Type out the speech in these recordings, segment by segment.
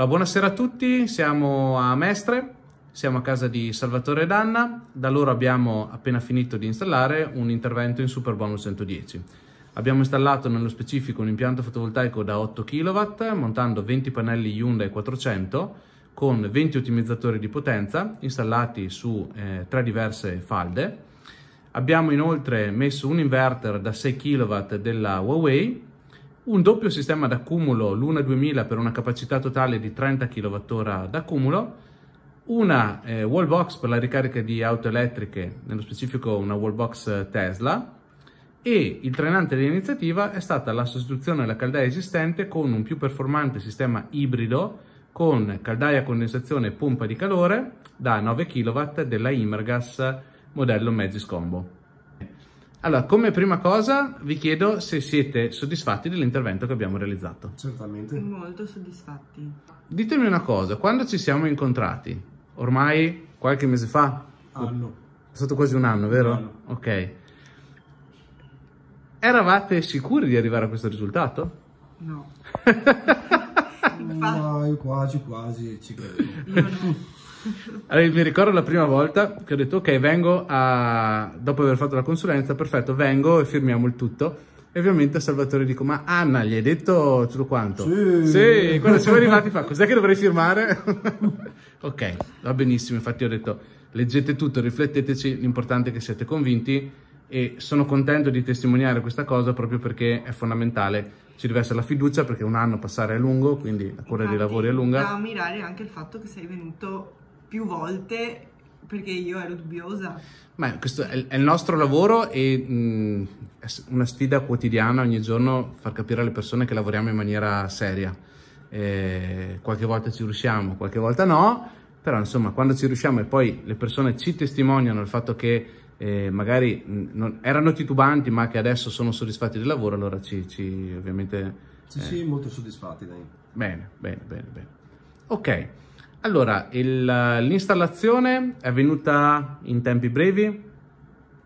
Allora, buonasera a tutti, siamo a Mestre, siamo a casa di Salvatore Danna, da loro abbiamo appena finito di installare un intervento in Super 110. Abbiamo installato nello specifico un impianto fotovoltaico da 8 kW montando 20 pannelli Hyundai 400 con 20 ottimizzatori di potenza installati su eh, tre diverse falde. Abbiamo inoltre messo un inverter da 6 kW della Huawei un doppio sistema d'accumulo Luna 2000 per una capacità totale di 30 kWh d'accumulo, una eh, wall box per la ricarica di auto elettriche, nello specifico una wall box Tesla, e il trenante dell'iniziativa è stata la sostituzione della caldaia esistente con un più performante sistema ibrido con caldaia condensazione e pompa di calore da 9 kW della Imergas modello mezzi scombo. Allora, come prima cosa vi chiedo se siete soddisfatti dell'intervento che abbiamo realizzato. Certamente. Molto soddisfatti. Ditemi una cosa, quando ci siamo incontrati, ormai qualche mese fa? Anno. È stato quasi un anno, vero? Anno. Ok. Eravate sicuri di arrivare a questo risultato? No. fa. No, io quasi, quasi ci credo. Allora, mi ricordo la prima volta che ho detto ok vengo a... dopo aver fatto la consulenza, perfetto, vengo e firmiamo il tutto. E ovviamente Salvatore dico ma Anna gli hai detto tutto quanto? Sì. sì quando siamo arrivati fa cos'è che dovrei firmare? ok, va benissimo, infatti ho detto leggete tutto, rifletteteci, l'importante è che siate convinti e sono contento di testimoniare questa cosa proprio perché è fondamentale ci deve essere la fiducia perché un anno passare è lungo, quindi la cura dei lavori è lunga. Da ammirare anche il fatto che sei venuto più volte perché io ero dubbiosa. Ma questo è, è il nostro lavoro e mh, mm, è una sfida quotidiana ogni giorno far capire alle persone che lavoriamo in maniera seria. E qualche volta ci riusciamo, qualche volta no, però insomma quando ci riusciamo e poi le persone ci testimoniano il fatto che eh, magari non, erano titubanti ma che adesso sono soddisfatti del lavoro, allora ci, ci ovviamente... Sì, eh. sì, molto soddisfatti, dai. Bene, bene, bene, bene. Ok, allora l'installazione è avvenuta in tempi brevi?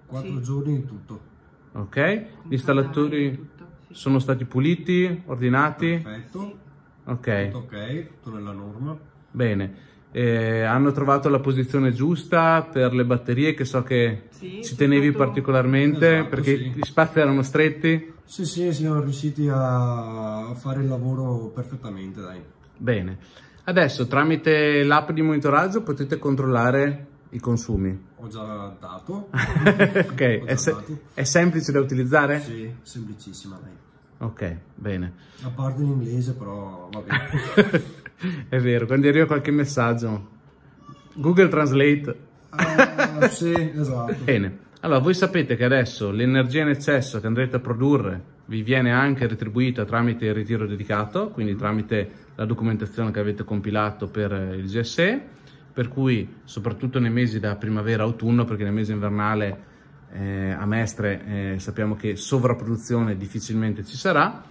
Quattro sì. giorni in tutto. Ok, gli installatori sì. sono stati puliti, ordinati? Perfetto. Sì. Ok. Tutto ok, tutto nella norma. Bene. Eh, hanno trovato la posizione giusta per le batterie che so che sì, ci tenevi fatto... particolarmente esatto, perché sì. gli spazi erano stretti. Sì, sì, siamo riusciti a fare il lavoro perfettamente, dai. Bene. Adesso tramite l'app di monitoraggio potete controllare i consumi. Ho già dato. ok, già è, se è, semplice da utilizzare? Sì, semplicissima, dai. Ok, bene. A parte l'inglese, però va bene. È vero, quando arriva qualche messaggio, Google Translate. Ah, sì, esatto. Bene, allora voi sapete che adesso l'energia in eccesso che andrete a produrre vi viene anche retribuita tramite il ritiro dedicato, quindi tramite la documentazione che avete compilato per eh, il GSE, per cui soprattutto nei mesi da primavera-autunno, a perché nel mese invernale eh, a Mestre eh, sappiamo che sovrapproduzione difficilmente ci sarà,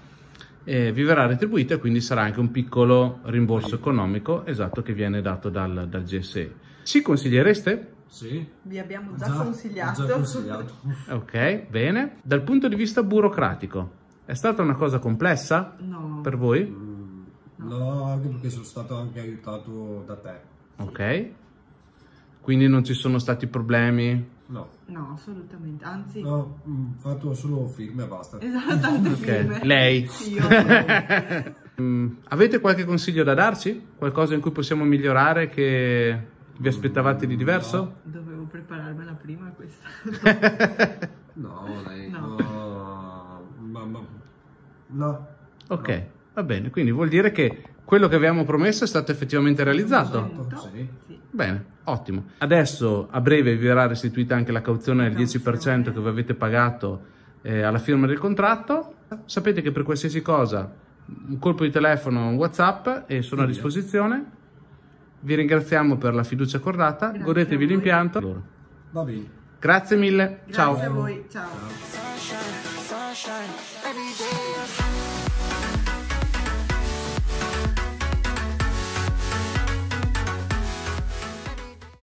eh, vi verrà retribuito e quindi sarà anche un piccolo rimborso economico esatto che viene dato dal, dal GSE. Ci consigliereste? Sì. Vi abbiamo già, già consigliato. Già consigliato. ok, bene. Dal punto di vista burocratico, è stata una cosa complessa no. per voi? Mm, no, anche perché sono stato anche aiutato da te. Ok. Quindi non ci sono stati problemi? No. No, assolutamente. Anzi... No, ho mm, fatto solo film e basta. Esatto, okay. Lei. Sì, mm, avete qualche consiglio da darci? Qualcosa in cui possiamo migliorare che vi aspettavate di diverso? No. Dovevo prepararmela prima questa. no, lei. No. no. Mamma. No. Ok, no. va bene. Quindi vuol dire che quello che avevamo promesso è stato effettivamente realizzato. Certo. Sì. sì. Bene, ottimo. Adesso a breve vi verrà restituita anche la cauzione del 10% che vi avete pagato eh, alla firma del contratto. Sapete che per qualsiasi cosa, un colpo di telefono, un WhatsApp e eh, sono a eh. disposizione. Vi ringraziamo per la fiducia accordata, Grazie godetevi l'impianto. Allora. Va bene. Grazie mille, Grazie ciao. Grazie a voi, ciao. ciao.